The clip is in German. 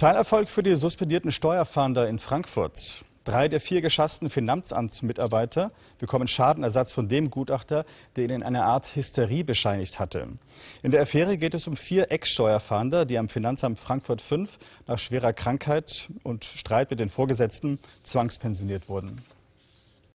Teilerfolg für die suspendierten Steuerfahnder in Frankfurt. Drei der vier geschassten Finanzamtsmitarbeiter bekommen Schadenersatz von dem Gutachter, der ihnen eine Art Hysterie bescheinigt hatte. In der Affäre geht es um vier Ex-Steuerfahnder, die am Finanzamt Frankfurt 5 nach schwerer Krankheit und Streit mit den Vorgesetzten zwangspensioniert wurden.